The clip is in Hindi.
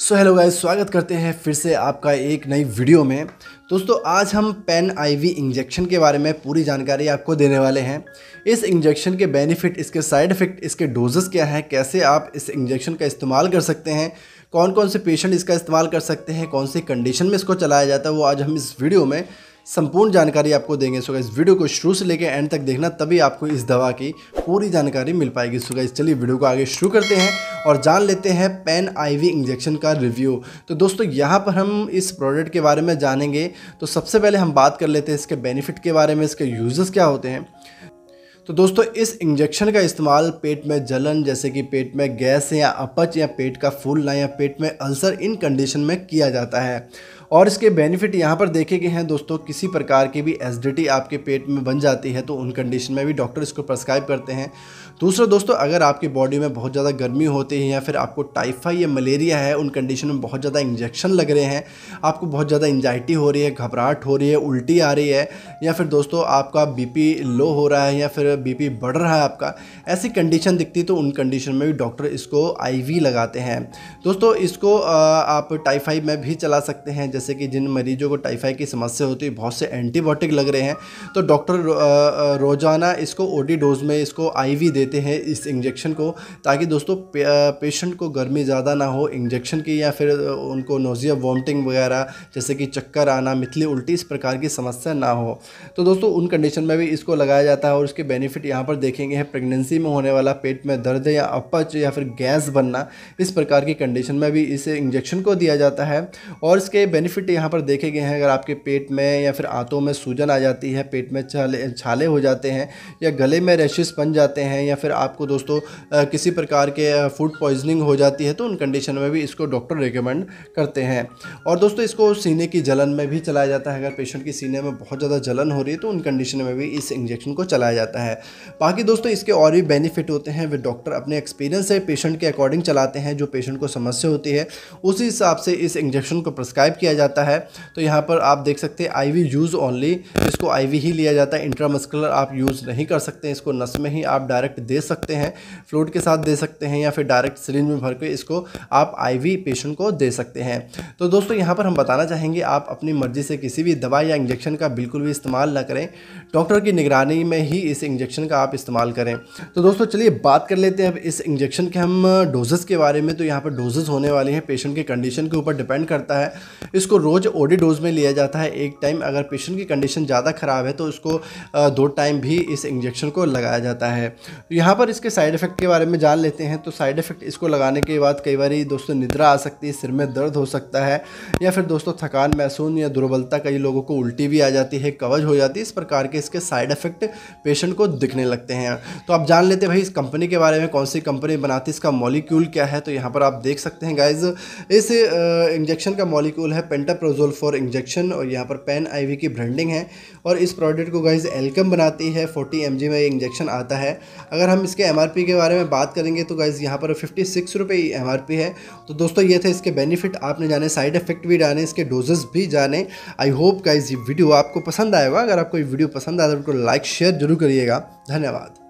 सो हेलो गाइस स्वागत करते हैं फिर से आपका एक नई वीडियो में दोस्तों आज हम पेन आईवी इंजेक्शन के बारे में पूरी जानकारी आपको देने वाले हैं इस इंजेक्शन के बेनिफिट इसके साइड इफ़ेक्ट इसके डोजेस क्या हैं कैसे आप इस इंजेक्शन का इस्तेमाल कर सकते हैं कौन कौन से पेशेंट इसका इस्तेमाल कर सकते हैं कौन सी कंडीशन में इसको चलाया जाता है वो आज हम इस वीडियो में संपूर्ण जानकारी आपको देंगे सो इस वीडियो को शुरू से लेकर एंड तक देखना तभी आपको इस दवा की पूरी जानकारी मिल पाएगी सो इस चलिए वीडियो को आगे शुरू करते हैं और जान लेते हैं पेन आईवी इंजेक्शन का रिव्यू तो दोस्तों यहाँ पर हम इस प्रोडक्ट के बारे में जानेंगे तो सबसे पहले हम बात कर लेते हैं इसके बेनिफिट के बारे में इसके यूज़ेस क्या होते हैं तो दोस्तों इस इंजेक्शन का इस्तेमाल पेट में जलन जैसे कि पेट में गैस या अपच या पेट का फूलना या पेट में अल्सर इन कंडीशन में किया जाता है और इसके बेनिफिट यहाँ पर देखे गए हैं दोस्तों किसी प्रकार की भी एस आपके पेट में बन जाती है तो उन कंडीशन में भी डॉक्टर इसको प्रस्क्राइब करते हैं दूसरा दोस्तों अगर आपकी बॉडी में बहुत ज़्यादा गर्मी होती है या फिर आपको टाइफाइड या मलेरिया है उन कंडीशन में बहुत ज़्यादा इंजेक्शन लग रहे हैं आपको बहुत ज़्यादा एंजाइटी हो रही है घबराहट हो रही है उल्टी आ रही है या फिर दोस्तों आपका बी लो हो रहा है या फिर बी बढ़ रहा है आपका ऐसी कंडीशन दिखती तो उन कंडीशन में भी डॉक्टर इसको आई लगाते हैं दोस्तों इसको आप टाइफाइड में भी चला सकते हैं जैसे कि जिन मरीजों को टाइफाइड की समस्या होती है बहुत से एंटीबायोटिक लग रहे हैं तो डॉक्टर रोज़ाना इसको ओडी डोज में इसको आईवी देते हैं इस इंजेक्शन को ताकि दोस्तों पे, पेशेंट को गर्मी ज़्यादा ना हो इंजेक्शन की या फिर उनको नोज़िया वॉमटिंग वगैरह जैसे कि चक्कर आना मिथली उल्टी इस प्रकार की समस्या ना हो तो दोस्तों उन कंडीशन में भी इसको लगाया जाता है और इसके बेनिफिट यहाँ पर देखेंगे प्रेगनेंसी में होने वाला पेट में दर्द या अपच या फिर गैस बनना इस प्रकार की कंडीशन में भी इस इंजेक्शन को दिया जाता है और इसके बेनिफिट बेनिफिट यहाँ पर देखे गए हैं अगर आपके पेट में या फिर आंतों में सूजन आ जाती है पेट में छाले छाले हो जाते हैं या गले में रैशेस बन जाते हैं या फिर आपको दोस्तों किसी प्रकार के फूड पॉइजनिंग हो जाती है तो उन कंडीशन में भी इसको डॉक्टर रिकमेंड करते हैं और दोस्तों इसको सीने की जलन में भी चलाया जाता है अगर पेशेंट की सीने में बहुत ज़्यादा जलन हो रही है तो उन कंडीशन में भी इस इंजेक्शन को चलाया जाता है बाकी दोस्तों इसके और भी बेनिफिट होते हैं वे डॉक्टर अपने एक्सपीरियंस से पेशेंट के अकॉर्डिंग चलाते हैं जो पेशेंट को समस्या होती है उसी हिसाब से इस इंजेक्शन को प्रस्क्राइब किया लिया जाता है तो यहाँ पर आप देख सकते हैं आईवी यूज़ ओनली इसको आईवी ही लिया जाता है इंट्रामस्कुलर आप यूज़ नहीं कर सकते इसको नस में ही आप डायरेक्ट दे सकते हैं फ्लूड के साथ दे सकते हैं या फिर डायरेक्ट सिलिंज में भर के इसको आप आई पेशेंट को दे सकते हैं तो दोस्तों यहाँ पर हम बताना चाहेंगे आप अपनी मर्ज़ी से किसी भी दवा या इंजेक्शन का बिल्कुल भी इस्तेमाल ना करें डॉक्टर की निगरानी में ही इस इंजेक्शन का आप इस्तेमाल करें तो दोस्तों चलिए बात कर लेते हैं अब इस इंजेक्शन के हम डोजेस के बारे में तो यहाँ पर डोजेस होने वाले हैं पेशेंट के कंडीशन के ऊपर डिपेंड करता है इस इसको रोज़ ओडी डोज में लिया जाता है एक टाइम अगर पेशेंट की कंडीशन ज़्यादा ख़राब है तो उसको दो टाइम भी इस इंजेक्शन को लगाया जाता है यहाँ पर इसके साइड इफ़ेक्ट के बारे में जान लेते हैं तो साइड इफ़ेक्ट इसको लगाने के बाद कई बार दोस्तों निद्रा आ सकती है सिर में दर्द हो सकता है या फिर दोस्तों थकान महसून या दुर्बलता कई लोगों को उल्टी भी आ जाती है कवज हो जाती है इस प्रकार के इसके साइड इफ़ेक्ट पेशेंट को दिखने लगते हैं तो आप जान लेते हैं भाई इस कंपनी के बारे में कौन सी कंपनी बनाती है इसका मॉलिक्यूल क्या है तो यहाँ पर आप देख सकते हैं गाइज इस इंजेक्शन का मॉलिक्यूल है पेंटाप्रोजोल फॉर इंजेक्शन और यहाँ पर पेन आईवी की ब्रांडिंग है और इस प्रोडक्ट को गाइज एल्कम बनाती है 40 एम में ये इंजेक्शन आता है अगर हम इसके एम के बारे में बात करेंगे तो गाइज़ यहाँ पर फिफ्टी सिक्स रुपये है तो दोस्तों ये थे इसके बेनिफिट आपने जाने साइड इफेक्ट भी जाने इसके डोजेस भी जाने आई होप गाइज ये वीडियो आपको पसंद आएगा अगर आपको ये वीडियो पसंद आया तो लाइक शेयर जरूर करिएगा धन्यवाद